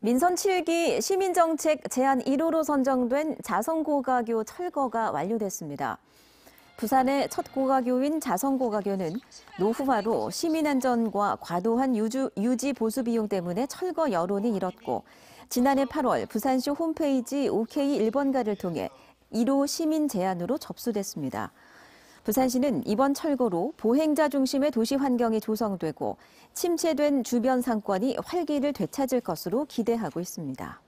민선 7기 시민정책 제안 1호로 선정된 자성고가교 철거가 완료됐습니다. 부산의 첫 고가교인 자성고가교는 노후화로 시민안전과 과도한 유주, 유지 보수 비용 때문에 철거 여론이 일었고 지난해 8월 부산시 홈페이지 OK 1번가를 통해 1호 시민 제안으로 접수됐습니다. 부산시는 이번 철거로 보행자 중심의 도시 환경이 조성되고 침체된 주변 상권이 활기를 되찾을 것으로 기대하고 있습니다.